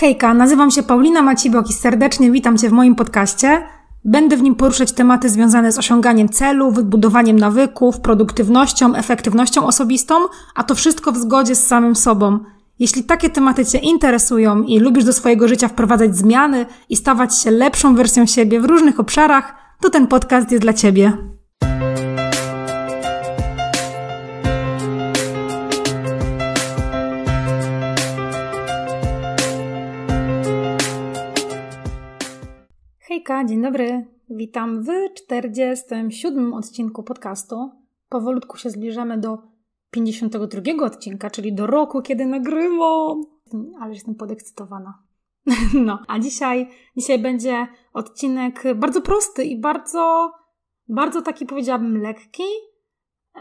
Hejka, nazywam się Paulina Macibok i serdecznie witam Cię w moim podcaście. Będę w nim poruszać tematy związane z osiąganiem celu, wybudowaniem nawyków, produktywnością, efektywnością osobistą, a to wszystko w zgodzie z samym sobą. Jeśli takie tematy Cię interesują i lubisz do swojego życia wprowadzać zmiany i stawać się lepszą wersją siebie w różnych obszarach, to ten podcast jest dla Ciebie. dzień dobry. Witam w 47 odcinku podcastu. Powolutku się zbliżamy do 52 odcinka, czyli do roku, kiedy nagrywam. Ale jestem podekscytowana. No, a dzisiaj, dzisiaj będzie odcinek bardzo prosty i bardzo, bardzo taki powiedziałabym lekki,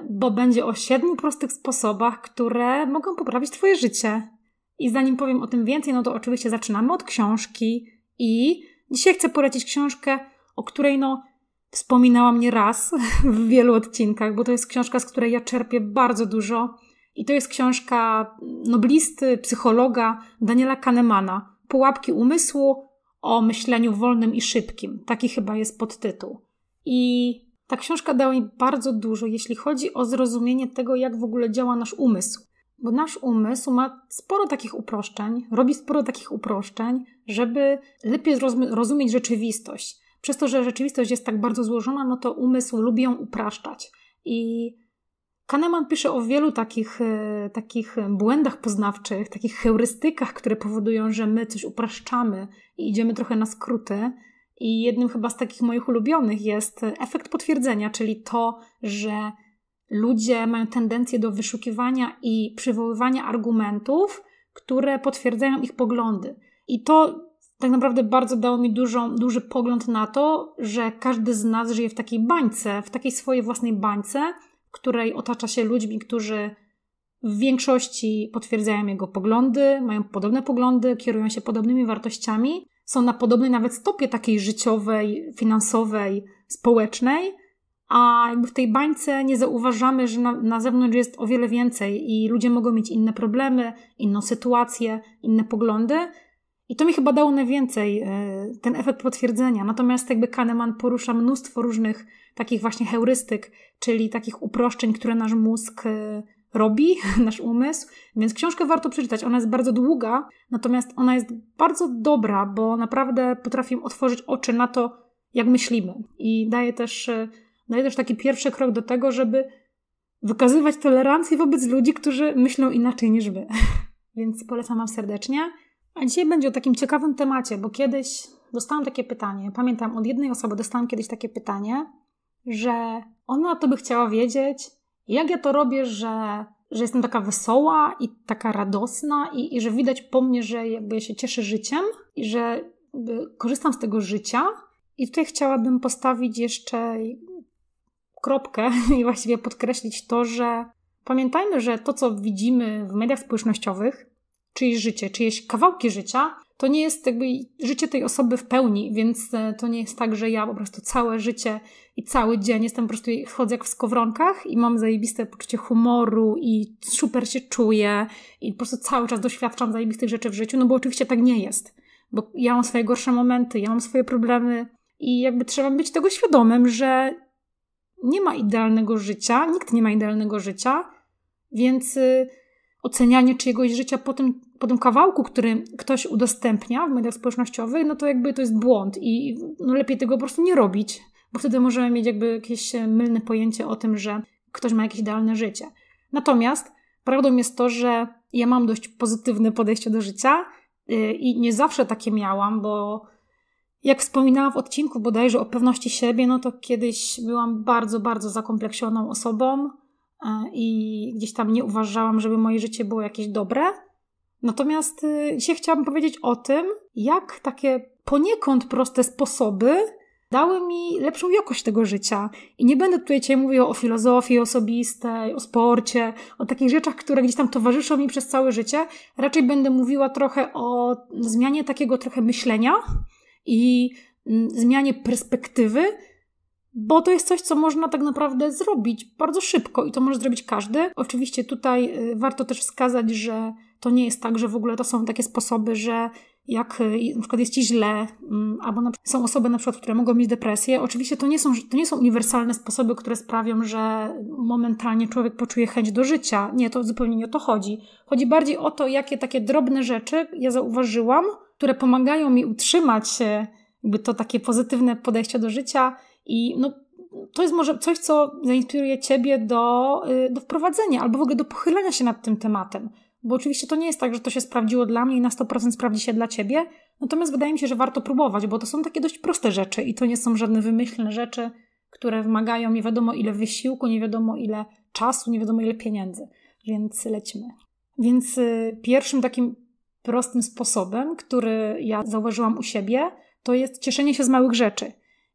bo będzie o siedmiu prostych sposobach, które mogą poprawić Twoje życie. I zanim powiem o tym więcej, no to oczywiście zaczynamy od książki i Dzisiaj chcę polecić książkę, o której no wspominałam nie raz w wielu odcinkach, bo to jest książka, z której ja czerpię bardzo dużo. I to jest książka mm, noblisty, psychologa Daniela Kahnemana Pułapki umysłu o myśleniu wolnym i szybkim. Taki chyba jest podtytuł. I ta książka dała mi bardzo dużo, jeśli chodzi o zrozumienie tego, jak w ogóle działa nasz umysł. Bo nasz umysł ma sporo takich uproszczeń, robi sporo takich uproszczeń, żeby lepiej rozumieć rzeczywistość. Przez to, że rzeczywistość jest tak bardzo złożona, no to umysł lubi ją upraszczać. I Kahneman pisze o wielu takich, e, takich błędach poznawczych, takich heurystykach, które powodują, że my coś upraszczamy i idziemy trochę na skróty. I jednym chyba z takich moich ulubionych jest efekt potwierdzenia, czyli to, że Ludzie mają tendencję do wyszukiwania i przywoływania argumentów, które potwierdzają ich poglądy. I to tak naprawdę bardzo dało mi dużą, duży pogląd na to, że każdy z nas żyje w takiej bańce, w takiej swojej własnej bańce, której otacza się ludźmi, którzy w większości potwierdzają jego poglądy, mają podobne poglądy, kierują się podobnymi wartościami, są na podobnej nawet stopie takiej życiowej, finansowej, społecznej, a jakby w tej bańce nie zauważamy, że na, na zewnątrz jest o wiele więcej i ludzie mogą mieć inne problemy, inną sytuację, inne poglądy. I to mi chyba dało najwięcej e, ten efekt potwierdzenia. Natomiast jakby Kahneman porusza mnóstwo różnych takich właśnie heurystyk, czyli takich uproszczeń, które nasz mózg e, robi, nasz umysł. Więc książkę warto przeczytać. Ona jest bardzo długa, natomiast ona jest bardzo dobra, bo naprawdę potrafi otworzyć oczy na to, jak myślimy. I daje też e, daje no też taki pierwszy krok do tego, żeby wykazywać tolerancję wobec ludzi, którzy myślą inaczej niż wy. Więc polecam Wam serdecznie. A dzisiaj będzie o takim ciekawym temacie, bo kiedyś dostałam takie pytanie. Pamiętam, od jednej osoby dostałam kiedyś takie pytanie, że ona to by chciała wiedzieć, jak ja to robię, że, że jestem taka wesoła i taka radosna i, i że widać po mnie, że jakby się cieszę życiem i że korzystam z tego życia. I tutaj chciałabym postawić jeszcze kropkę i właściwie podkreślić to, że pamiętajmy, że to, co widzimy w mediach społecznościowych, czyjeś życie, czyjeś kawałki życia, to nie jest jakby życie tej osoby w pełni, więc e, to nie jest tak, że ja po prostu całe życie i cały dzień jestem po prostu chodzę jak w skowronkach i mam zajebiste poczucie humoru i super się czuję i po prostu cały czas doświadczam zajebistych rzeczy w życiu, no bo oczywiście tak nie jest, bo ja mam swoje gorsze momenty, ja mam swoje problemy i jakby trzeba być tego świadomym, że nie ma idealnego życia, nikt nie ma idealnego życia, więc y, ocenianie czyjegoś życia po tym, po tym kawałku, który ktoś udostępnia w mediach społecznościowych, no to jakby to jest błąd i no lepiej tego po prostu nie robić, bo wtedy możemy mieć jakby jakieś e, mylne pojęcie o tym, że ktoś ma jakieś idealne życie. Natomiast prawdą jest to, że ja mam dość pozytywne podejście do życia y, i nie zawsze takie miałam, bo jak wspominałam w odcinku bodajże o pewności siebie, no to kiedyś byłam bardzo, bardzo zakompleksioną osobą e, i gdzieś tam nie uważałam, żeby moje życie było jakieś dobre. Natomiast y, dzisiaj chciałabym powiedzieć o tym, jak takie poniekąd proste sposoby dały mi lepszą jakość tego życia. I nie będę tutaj Cię mówiła o filozofii osobistej, o sporcie, o takich rzeczach, które gdzieś tam towarzyszą mi przez całe życie. Raczej będę mówiła trochę o zmianie takiego trochę myślenia, i mm, zmianie perspektywy, bo to jest coś, co można tak naprawdę zrobić bardzo szybko i to może zrobić każdy. Oczywiście tutaj y, warto też wskazać, że to nie jest tak, że w ogóle to są takie sposoby, że jak y, na przykład jest ci źle, mm, albo są osoby na przykład, które mogą mieć depresję. Oczywiście to nie, są, to nie są uniwersalne sposoby, które sprawią, że momentalnie człowiek poczuje chęć do życia. Nie, to zupełnie nie o to chodzi. Chodzi bardziej o to, jakie takie drobne rzeczy ja zauważyłam, które pomagają mi utrzymać e, jakby to takie pozytywne podejście do życia i no, to jest może coś, co zainspiruje Ciebie do, e, do wprowadzenia albo w ogóle do pochylenia się nad tym tematem. Bo oczywiście to nie jest tak, że to się sprawdziło dla mnie i na 100% sprawdzi się dla Ciebie. Natomiast wydaje mi się, że warto próbować, bo to są takie dość proste rzeczy i to nie są żadne wymyślne rzeczy, które wymagają nie wiadomo ile wysiłku, nie wiadomo ile czasu, nie wiadomo ile pieniędzy. Więc lecimy. Więc e, pierwszym takim prostym sposobem, który ja zauważyłam u siebie, to jest cieszenie się z małych rzeczy.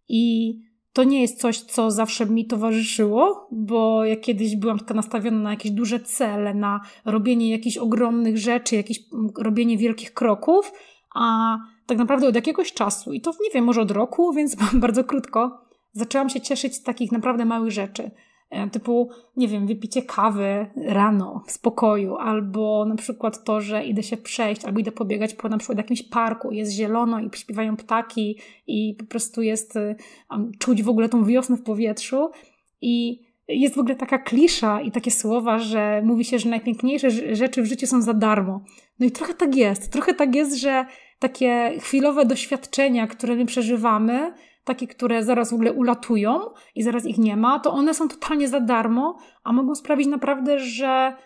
I to nie jest coś, co zawsze mi towarzyszyło, bo ja kiedyś byłam taka nastawiona na jakieś duże cele, na robienie jakichś ogromnych rzeczy, jakieś robienie wielkich kroków, a tak naprawdę od jakiegoś czasu, i to nie wiem, może od roku, więc bardzo krótko, zaczęłam się cieszyć z takich naprawdę małych rzeczy. E, typu, nie wiem, wypicie kawy rano w spokoju, albo na przykład to, że idę się przejść, albo idę pobiegać po na przykład jakimś parku, jest zielono i śpiewają ptaki i po prostu jest, y, czuć w ogóle tą wiosnę w powietrzu i jest w ogóle taka klisza i takie słowa, że mówi się, że najpiękniejsze rzeczy w życiu są za darmo. No i trochę tak jest. Trochę tak jest, że takie chwilowe doświadczenia, które my przeżywamy, takie, które zaraz w ogóle ulatują i zaraz ich nie ma, to one są totalnie za darmo, a mogą sprawić naprawdę, że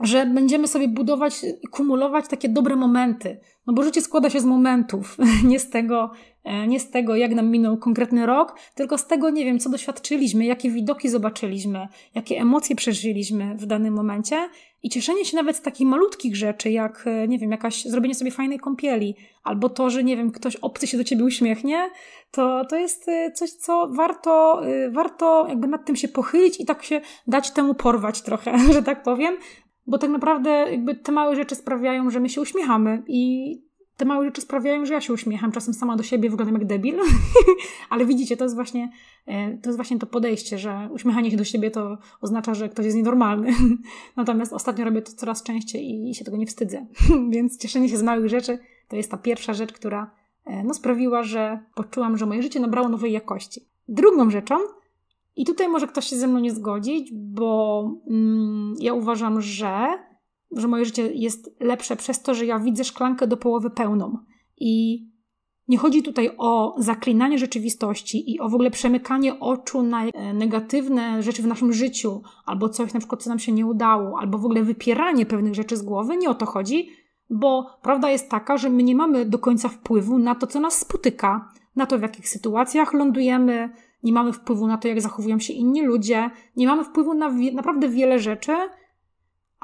że będziemy sobie budować, kumulować takie dobre momenty. No bo życie składa się z momentów, nie z tego, e, nie z tego jak nam minął konkretny rok, tylko z tego, nie wiem, co doświadczyliśmy, jakie widoki zobaczyliśmy, jakie emocje przeżyliśmy w danym momencie i cieszenie się nawet z takich malutkich rzeczy, jak, e, nie wiem, jakaś zrobienie sobie fajnej kąpieli, albo to, że, nie wiem, ktoś obcy się do ciebie uśmiechnie, to, to jest e, coś, co warto, e, warto jakby nad tym się pochylić i tak się dać temu porwać trochę, że tak powiem, bo tak naprawdę jakby te małe rzeczy sprawiają, że my się uśmiechamy i te małe rzeczy sprawiają, że ja się uśmiecham, czasem sama do siebie wyglądam jak debil, ale widzicie, to jest, właśnie, e, to jest właśnie to podejście, że uśmiechanie się do siebie to oznacza, że ktoś jest nienormalny. Natomiast ostatnio robię to coraz częściej i się tego nie wstydzę. Więc cieszenie się z małych rzeczy to jest ta pierwsza rzecz, która e, no, sprawiła, że poczułam, że moje życie nabrało nowej jakości. Drugą rzeczą, i tutaj może ktoś się ze mną nie zgodzić, bo mm, ja uważam, że że moje życie jest lepsze przez to, że ja widzę szklankę do połowy pełną. I nie chodzi tutaj o zaklinanie rzeczywistości i o w ogóle przemykanie oczu na e, negatywne rzeczy w naszym życiu, albo coś na przykład, co nam się nie udało, albo w ogóle wypieranie pewnych rzeczy z głowy. Nie o to chodzi, bo prawda jest taka, że my nie mamy do końca wpływu na to, co nas spotyka, na to, w jakich sytuacjach lądujemy, nie mamy wpływu na to, jak zachowują się inni ludzie, nie mamy wpływu na wie naprawdę wiele rzeczy,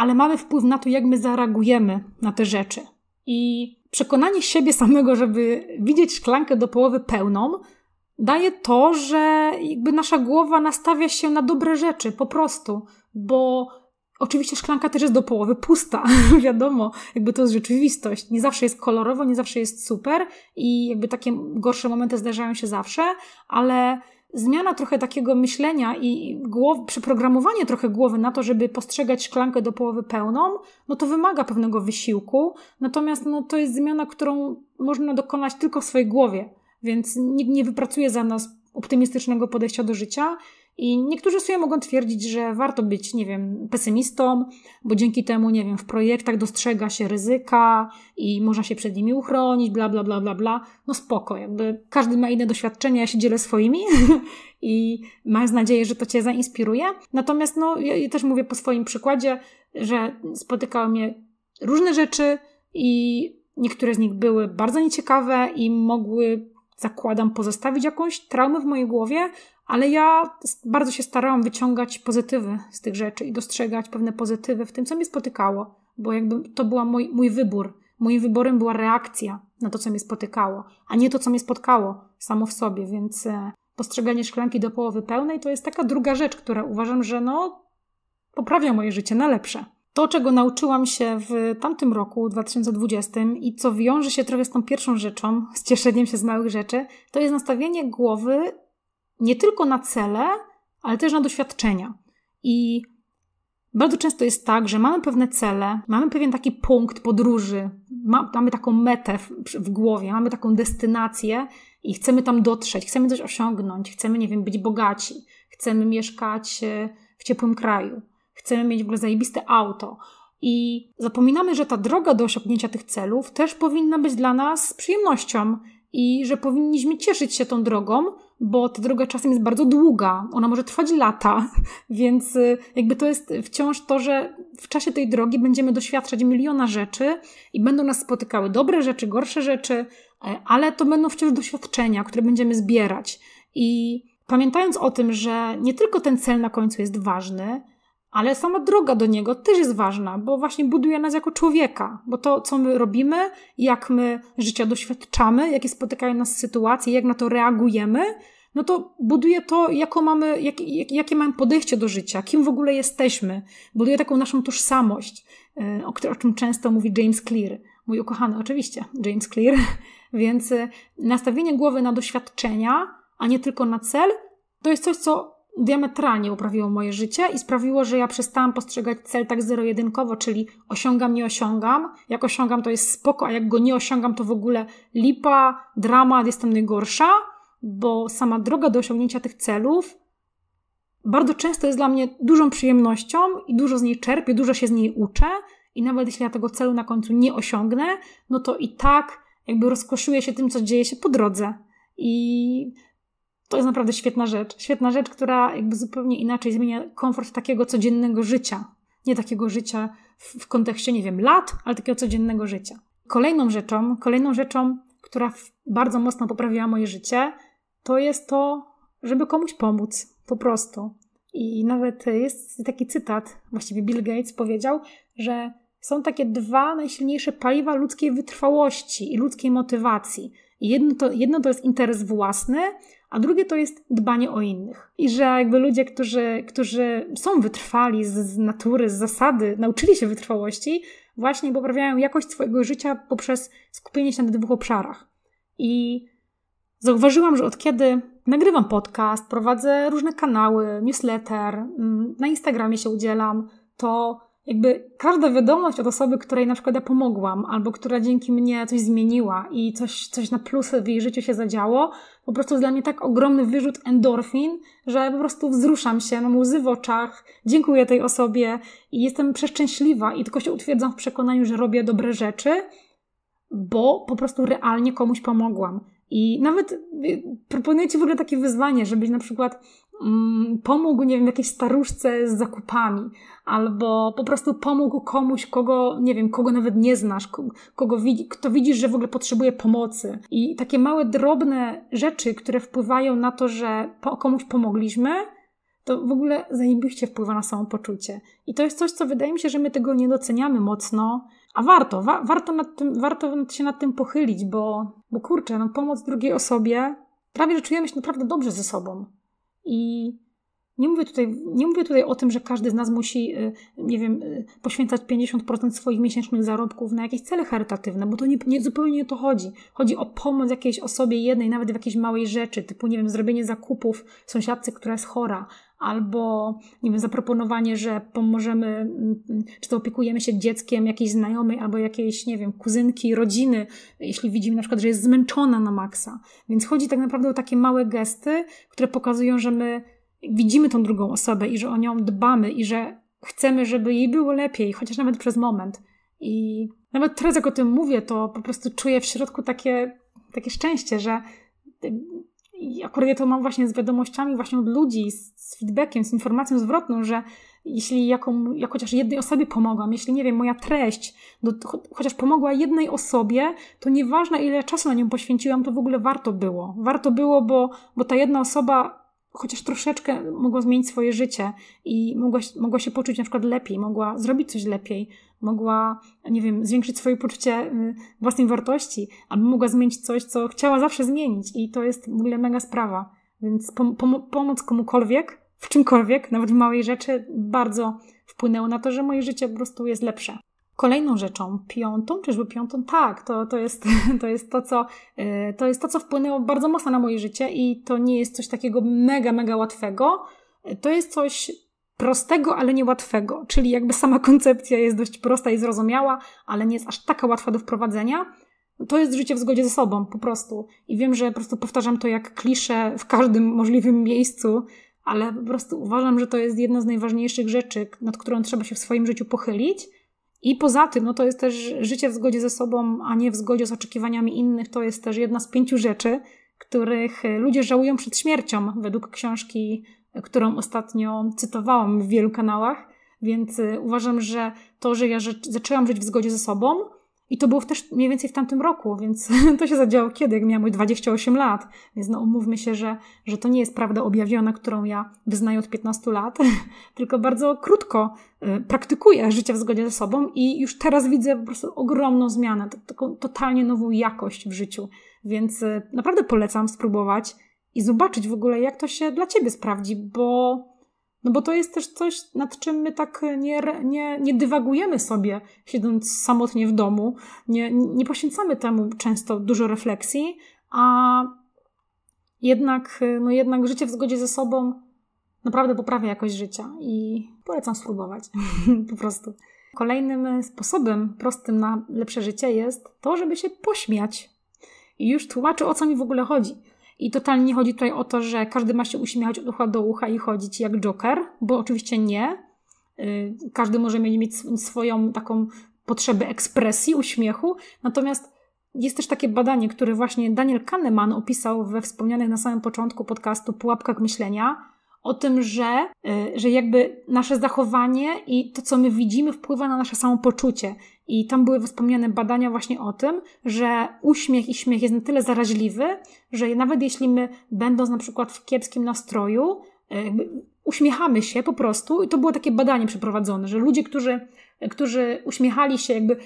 ale mamy wpływ na to, jak my zareagujemy na te rzeczy. I przekonanie siebie samego, żeby widzieć szklankę do połowy pełną, daje to, że jakby nasza głowa nastawia się na dobre rzeczy po prostu, bo oczywiście szklanka też jest do połowy pusta, wiadomo, jakby to jest rzeczywistość. Nie zawsze jest kolorowo, nie zawsze jest super i jakby takie gorsze momenty zdarzają się zawsze, ale zmiana trochę takiego myślenia i głow, przeprogramowanie trochę głowy na to, żeby postrzegać szklankę do połowy pełną, no to wymaga pewnego wysiłku. Natomiast no, to jest zmiana, którą można dokonać tylko w swojej głowie, więc nikt nie wypracuje za nas optymistycznego podejścia do życia. I niektórzy sobie mogą twierdzić, że warto być, nie wiem, pesymistą, bo dzięki temu, nie wiem, w projektach dostrzega się ryzyka i można się przed nimi uchronić, bla, bla, bla, bla, bla. No spoko, jakby każdy ma inne doświadczenia, ja się dzielę swoimi i mam nadzieję, że to Cię zainspiruje. Natomiast, no, ja też mówię po swoim przykładzie, że spotykały mnie różne rzeczy i niektóre z nich były bardzo nieciekawe i mogły zakładam, pozostawić jakąś traumę w mojej głowie, ale ja bardzo się starałam wyciągać pozytywy z tych rzeczy i dostrzegać pewne pozytywy w tym, co mnie spotykało, bo jakby to był mój, mój wybór. Moim wyborem była reakcja na to, co mnie spotykało, a nie to, co mnie spotkało samo w sobie, więc e, postrzeganie szklanki do połowy pełnej to jest taka druga rzecz, która uważam, że no poprawia moje życie na lepsze. To, czego nauczyłam się w tamtym roku, 2020, i co wiąże się trochę z tą pierwszą rzeczą, z cieszeniem się z małych rzeczy, to jest nastawienie głowy nie tylko na cele, ale też na doświadczenia. I bardzo często jest tak, że mamy pewne cele, mamy pewien taki punkt podróży, ma, mamy taką metę w, w, głowie, mamy taką destynację i chcemy tam dotrzeć, chcemy coś osiągnąć, chcemy, nie wiem, być bogaci, chcemy mieszkać e, w ciepłym kraju, chcemy mieć w ogóle zajebiste auto. I zapominamy, że ta droga do osiągnięcia tych celów też powinna być dla nas przyjemnością, i że powinniśmy cieszyć się tą drogą, bo ta droga czasem jest bardzo długa, ona może trwać lata, więc y, jakby to jest wciąż to, że w czasie tej drogi będziemy doświadczać miliona rzeczy i będą nas spotykały dobre rzeczy, gorsze rzeczy, e, ale to będą wciąż doświadczenia, które będziemy zbierać. I pamiętając o tym, że nie tylko ten cel na końcu jest ważny, ale sama droga do niego też jest ważna, bo właśnie buduje nas jako człowieka, bo to, co my robimy, jak my życia doświadczamy, jakie spotykają nas sytuacje, jak na to reagujemy, no to buduje to, jako mamy, jak, jak, jakie mamy podejście do życia, kim w ogóle jesteśmy. Buduje taką naszą tożsamość, e, o, o czym często mówi James Clear, mój ukochany oczywiście, James Clear. Więc e, nastawienie głowy na doświadczenia, a nie tylko na cel, to jest coś, co diametralnie uprawiło moje życie i sprawiło, że ja przestałam postrzegać cel tak zero-jedynkowo, czyli osiągam, nie osiągam. Jak osiągam, to jest spoko, a jak go nie osiągam, to w ogóle lipa, dramat, jestem najgorsza, bo sama droga do osiągnięcia tych celów bardzo często jest dla mnie dużą przyjemnością i dużo z niej czerpię, dużo się z niej uczę i nawet jeśli ja tego celu na końcu nie osiągnę, no to i tak jakby rozkoszuję się tym, co dzieje się po drodze. I to jest naprawdę świetna rzecz. Świetna rzecz, która jakby zupełnie inaczej zmienia komfort takiego codziennego życia. Nie takiego życia w, w kontekście, nie wiem, lat, ale takiego codziennego życia. Kolejną rzeczą, kolejną rzeczą, która bardzo mocno poprawiła moje życie, to jest to, żeby komuś pomóc, po prostu. I nawet jest taki cytat, właściwie Bill Gates powiedział, że są takie dwa najsilniejsze paliwa ludzkiej wytrwałości i ludzkiej motywacji – Jedno to, jedno to jest interes własny, a drugie to jest dbanie o innych. I że jakby ludzie, którzy, którzy są wytrwali z, z natury, z zasady, nauczyli się wytrwałości, właśnie poprawiają jakość swojego życia poprzez skupienie się na tych dwóch obszarach. I zauważyłam, że od kiedy nagrywam podcast, prowadzę różne kanały, newsletter, mm, na Instagramie się udzielam, to jakby każda wiadomość od osoby, której na przykład ja pomogłam, albo która dzięki mnie coś zmieniła i coś, coś na plusy w jej życiu się zadziało, po prostu jest dla mnie tak ogromny wyrzut endorfin, że po prostu wzruszam się, mam łzy w oczach, dziękuję tej osobie i jestem przeszczęśliwa i tylko się utwierdzam w przekonaniu, że robię dobre rzeczy, bo po prostu realnie komuś pomogłam. I nawet y, proponuję Ci w ogóle takie wyzwanie, żebyś na przykład Mm, pomógł, nie wiem, jakiejś staruszce z zakupami, albo po prostu pomógł komuś, kogo, nie wiem, kogo nawet nie znasz, kogo, widzi, kto widzisz, że w ogóle potrzebuje pomocy. I takie małe, drobne rzeczy, które wpływają na to, że komuś pomogliśmy, to w ogóle zajebiście wpływa na samopoczucie. I to jest coś, co wydaje mi się, że my tego nie doceniamy mocno, a warto, wa warto, nad tym, warto się nad tym pochylić, bo, bo kurczę, no, pomoc drugiej osobie, prawie że czujemy się naprawdę dobrze ze sobą. I nie mówię, tutaj, nie mówię tutaj o tym, że każdy z nas musi, y, nie wiem, y, poświęcać 50% swoich miesięcznych zarobków na jakieś cele charytatywne, bo to nie, nie, zupełnie nie o to chodzi. Chodzi o pomoc jakiejś osobie jednej, nawet w jakiejś małej rzeczy, typu, nie wiem, zrobienie zakupów sąsiadce, która jest chora, albo nie wiem, zaproponowanie, że pomożemy, czy to opiekujemy się dzieckiem jakiejś znajomej albo jakiejś, nie wiem, kuzynki, rodziny, jeśli widzimy na przykład, że jest zmęczona na maksa. Więc chodzi tak naprawdę o takie małe gesty, które pokazują, że my widzimy tą drugą osobę i że o nią dbamy i że chcemy, żeby jej było lepiej, chociaż nawet przez moment. I nawet teraz, jak o tym mówię, to po prostu czuję w środku takie, takie szczęście, że i akurat ja to mam właśnie z wiadomościami właśnie od ludzi, z, z feedbackiem, z informacją zwrotną, że jeśli jaką, chociaż jednej osobie pomogłam, jeśli nie wiem, moja treść, do, cho, chociaż pomogła jednej osobie, to nieważne ile czasu na nią poświęciłam, to w ogóle warto było. Warto było, bo, bo ta jedna osoba chociaż troszeczkę mogła zmienić swoje życie i mogła, mogła się poczuć na przykład lepiej, mogła zrobić coś lepiej, mogła, nie wiem, zwiększyć swoje poczucie y, własnej wartości, albo mogła zmienić coś, co chciała zawsze zmienić i to jest w ogóle mega sprawa. Więc pom pom pomoc komukolwiek, w czymkolwiek, nawet w małej rzeczy, bardzo wpłynęło na to, że moje życie po prostu jest lepsze. Kolejną rzeczą, piątą, czyżby piątą, tak, to, to, jest, to, jest to, co, y, to jest to, co wpłynęło bardzo mocno na moje życie i to nie jest coś takiego mega, mega łatwego. To jest coś prostego, ale niełatwego, czyli jakby sama koncepcja jest dość prosta i zrozumiała, ale nie jest aż taka łatwa do wprowadzenia. To jest życie w zgodzie ze sobą, po prostu. I wiem, że po prostu powtarzam to jak klisze w każdym możliwym miejscu, ale po prostu uważam, że to jest jedna z najważniejszych rzeczy, nad którą trzeba się w swoim życiu pochylić – i poza tym, no to jest też życie w zgodzie ze sobą, a nie w zgodzie z oczekiwaniami innych. To jest też jedna z pięciu rzeczy, których e, ludzie żałują przed śmiercią, według książki, e, którą ostatnio cytowałam w wielu kanałach. Więc e, uważam, że to, że ja zaczęłam żyć w zgodzie ze sobą, i to było też mniej więcej w tamtym roku, więc to się zadziało kiedy? Jak miałam 28 lat. Więc no umówmy się, że, że to nie jest prawda objawiona, którą ja wyznaję od 15 lat, tylko bardzo krótko y, praktykuję życie w zgodzie ze sobą i już teraz widzę po prostu ogromną zmianę, taką totalnie nową jakość w życiu. Więc y, naprawdę polecam spróbować i zobaczyć w ogóle, jak to się dla Ciebie sprawdzi, bo no bo to jest też coś, nad czym my tak nie, nie, nie dywagujemy sobie, siedząc samotnie w domu. Nie, nie poświęcamy temu często dużo refleksji, a jednak, no jednak życie w zgodzie ze sobą naprawdę poprawia jakość życia i polecam spróbować po prostu. Kolejnym sposobem prostym na lepsze życie jest to, żeby się pośmiać. I już tłumaczę, o co mi w ogóle chodzi. I totalnie nie chodzi tutaj o to, że każdy ma się uśmiechać od ucha do ucha i chodzić jak Joker, bo oczywiście nie. Y, każdy może mieć swoją taką potrzebę ekspresji, uśmiechu. Natomiast jest też takie badanie, które właśnie Daniel Kahneman opisał we wspomnianych na samym początku podcastu Pułapkach Myślenia, o tym, że, y, że jakby nasze zachowanie i to, co my widzimy, wpływa na nasze samopoczucie. I tam były wspomniane badania właśnie o tym, że uśmiech i śmiech jest na tyle zaraźliwy, że nawet jeśli my, będąc na przykład w kiepskim nastroju, y, uśmiechamy się po prostu, i to było takie badanie przeprowadzone, że ludzie, którzy, którzy uśmiechali się, jakby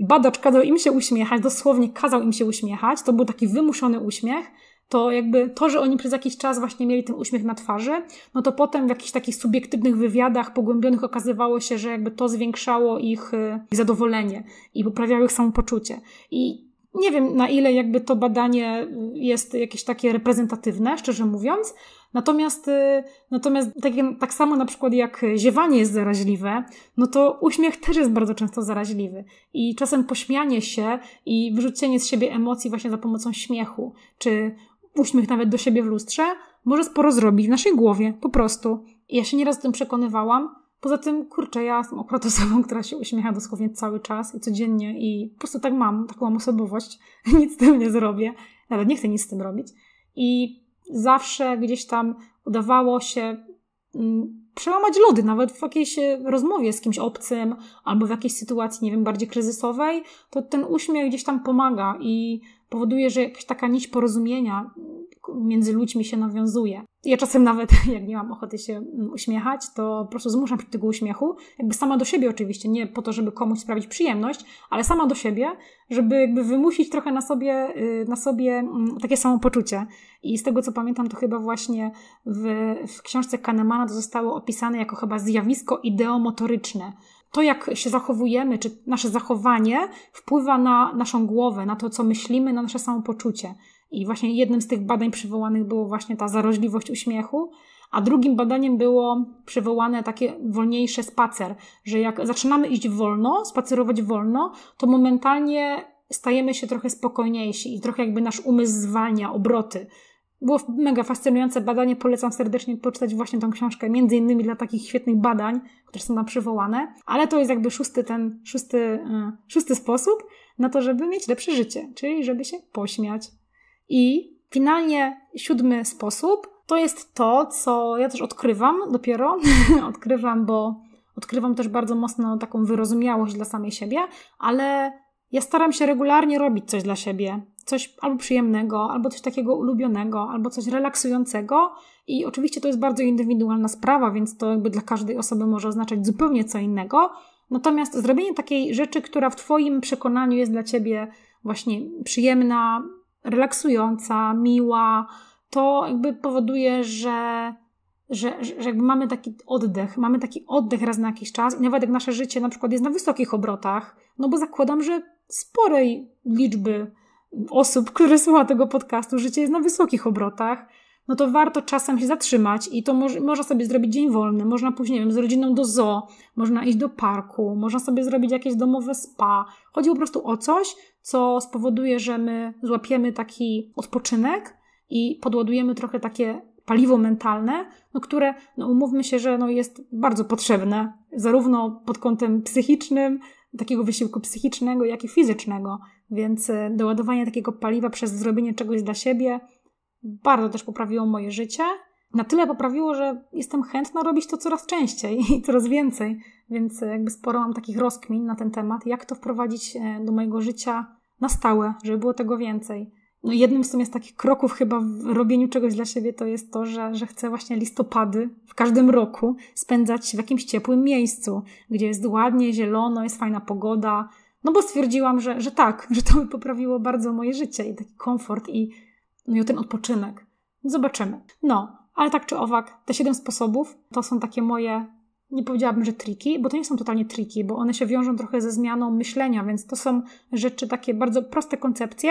badacz kazał im się uśmiechać, dosłownie kazał im się uśmiechać, to był taki wymuszony uśmiech, to jakby to, że oni przez jakiś czas właśnie mieli ten uśmiech na twarzy, no to potem w jakichś takich subiektywnych wywiadach pogłębionych okazywało się, że jakby to zwiększało ich, y, zadowolenie i poprawiało ich samopoczucie. I nie wiem, na ile jakby to badanie jest jakieś takie reprezentatywne, szczerze mówiąc. Natomiast, y, natomiast tak, tak samo na przykład jak ziewanie jest zaraźliwe, no to uśmiech też jest bardzo często zaraźliwy. I czasem pośmianie się i wyrzucenie z siebie emocji właśnie za pomocą śmiechu, czy uśmiech nawet do siebie w lustrze może sporo zrobić w naszej głowie, po prostu. I ja się nieraz o tym przekonywałam. Poza tym, kurczę, ja jestem akurat osobą, która się uśmiecha dosłownie cały czas i codziennie i po prostu tak mam, taką mam osobowość. nic z tym nie zrobię. Nawet nie chcę nic z tym robić. I zawsze gdzieś tam udawało się mm, przełamać lody, nawet w jakiejś e, rozmowie z kimś obcym albo w jakiejś sytuacji, nie wiem, bardziej kryzysowej, to ten uśmiech gdzieś tam pomaga i powoduje, że jakaś taka nić porozumienia między ludźmi się nawiązuje. Ja czasem nawet, jak nie mam ochoty się mm, uśmiechać, to po prostu zmuszam się do tego uśmiechu, jakby sama do siebie oczywiście, nie po to, żeby komuś sprawić przyjemność, ale sama do siebie, żeby jakby wymusić trochę na sobie, y, na sobie mm, takie samopoczucie. I z tego, co pamiętam, to chyba właśnie w, w książce Kahnemana to zostało opisane jako chyba zjawisko ideomotoryczne to, jak się zachowujemy, czy nasze zachowanie wpływa na naszą głowę, na to, co myślimy, na nasze samopoczucie. I właśnie jednym z tych badań przywołanych było właśnie ta zaroźliwość uśmiechu, a drugim badaniem było przywołane takie wolniejsze spacer, że jak zaczynamy iść wolno, spacerować wolno, to momentalnie stajemy się trochę spokojniejsi i trochę jakby nasz umysł zwalnia obroty. Było mega fascynujące badanie, polecam serdecznie poczytać właśnie tą książkę, między innymi dla takich świetnych badań, które są tam przywołane, ale to jest jakby szósty ten, szósty, e, szósty sposób na to, żeby mieć lepsze życie, czyli żeby się pośmiać. I finalnie siódmy sposób to jest to, co ja też odkrywam dopiero. odkrywam, bo odkrywam też bardzo mocno taką wyrozumiałość dla samej siebie, ale ja staram się regularnie robić coś dla siebie. Coś albo przyjemnego, albo coś takiego ulubionego, albo coś relaksującego. I oczywiście to jest bardzo indywidualna sprawa, więc to jakby dla każdej osoby może oznaczać zupełnie co innego. Natomiast zrobienie takiej rzeczy, która w Twoim przekonaniu jest dla Ciebie właśnie przyjemna, relaksująca, miła, to jakby powoduje, że, że, że jakby mamy taki oddech, mamy taki oddech raz na jakiś czas i nawet jak nasze życie na przykład jest na wysokich obrotach, no bo zakładam, że sporej liczby osób, które słucha tego podcastu, życie jest na wysokich obrotach, no to warto czasem się zatrzymać i to można sobie zrobić dzień wolny, można później, nie wiem, z rodziną do zoo, można iść do parku, można sobie zrobić jakieś domowe spa. Chodzi po prostu o coś, co spowoduje, że my złapiemy taki odpoczynek i podładujemy trochę takie paliwo mentalne, no które, no umówmy się, że no jest bardzo potrzebne, zarówno pod kątem psychicznym, takiego wysiłku psychicznego, jak i fizycznego. Więc e, doładowanie takiego paliwa przez zrobienie czegoś dla siebie bardzo też poprawiło moje życie. Na tyle poprawiło, że jestem chętna robić to coraz częściej i coraz więcej, więc e, jakby sporo mam takich rozkmin na ten temat, jak to wprowadzić e, do mojego życia na stałe, żeby było tego więcej. No jednym z sumie z takich kroków chyba w robieniu czegoś dla siebie to jest to, że, że chcę właśnie listopady w każdym roku spędzać w jakimś ciepłym miejscu, gdzie jest ładnie, zielono, jest fajna pogoda. No bo stwierdziłam, że, że tak, że to by poprawiło bardzo moje życie i taki komfort i no i o ten odpoczynek. Zobaczymy. No, ale tak czy owak, te 7 sposobów to są takie moje, nie powiedziałabym, że triki, bo to nie są totalnie triki, bo one się wiążą trochę ze zmianą myślenia, więc to są rzeczy takie bardzo proste koncepcje,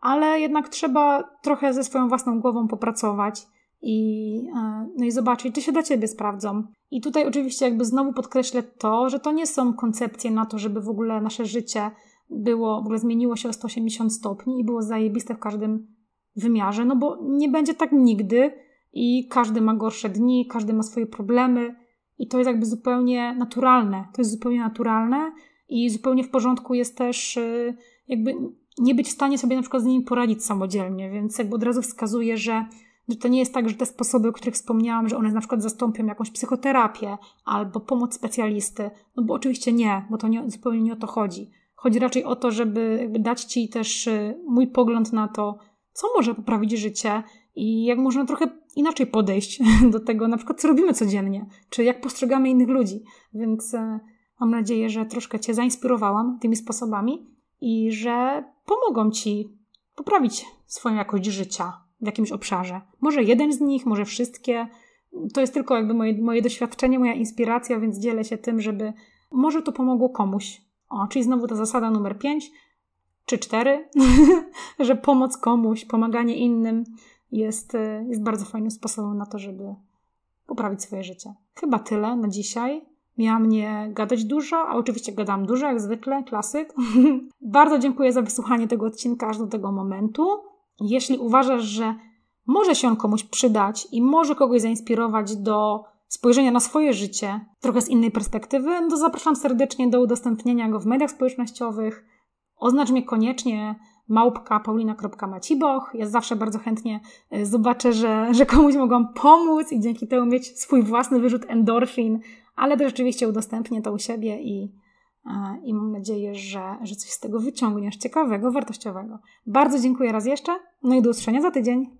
ale jednak trzeba trochę ze swoją własną głową popracować i, e, no i zobaczyć, czy się dla Ciebie sprawdzą. I tutaj oczywiście jakby znowu podkreślę to, że to nie są koncepcje na to, żeby w ogóle nasze życie było, w ogóle zmieniło się o 180 stopni i było zajebiste w każdym wymiarze, no bo nie będzie tak nigdy i każdy ma gorsze dni, każdy ma swoje problemy i to jest jakby zupełnie naturalne. To jest zupełnie naturalne i zupełnie w porządku jest też y, jakby nie być w stanie sobie na przykład z nimi poradzić samodzielnie, więc jakby od razu wskazuje, że to nie jest tak, że te sposoby, o których wspomniałam, że one na przykład zastąpią jakąś psychoterapię albo pomoc specjalisty, no bo oczywiście nie, bo to nie, zupełnie nie o to chodzi. Chodzi raczej o to, żeby dać Ci też y, mój pogląd na to, co może poprawić życie i jak można trochę inaczej podejść do tego, na przykład co robimy codziennie, czy jak postrzegamy innych ludzi. Więc e, mam nadzieję, że troszkę Cię zainspirowałam tymi sposobami i że pomogą Ci poprawić swoją jakość życia w jakimś obszarze. Może jeden z nich, może wszystkie. To jest tylko jakby moje, moje doświadczenie, moja inspiracja, więc dzielę się tym, żeby może to pomogło komuś. O, czyli znowu ta zasada numer 5, czy cztery, że pomoc komuś, pomaganie innym jest, y, jest bardzo fajnym sposobem na to, żeby poprawić swoje życie. Chyba tyle na dzisiaj. Miałam nie gadać dużo, a oczywiście gadam dużo, jak zwykle, klasyk. bardzo dziękuję za wysłuchanie tego odcinka aż do tego momentu. Jeśli uważasz, że może się on komuś przydać i może kogoś zainspirować do spojrzenia na swoje życie trochę z innej perspektywy, no to zapraszam serdecznie do udostępnienia go w mediach społecznościowych, oznacz mnie koniecznie małpka paulina.maciboch. Ja zawsze bardzo chętnie e, zobaczę, że, że komuś mogłam pomóc i dzięki temu mieć swój własny wyrzut endorfin, ale też oczywiście udostępnię to u siebie i, e, i mam nadzieję, że, że coś z tego wyciągniesz ciekawego, wartościowego. Bardzo dziękuję raz jeszcze, no i do usłyszenia za tydzień.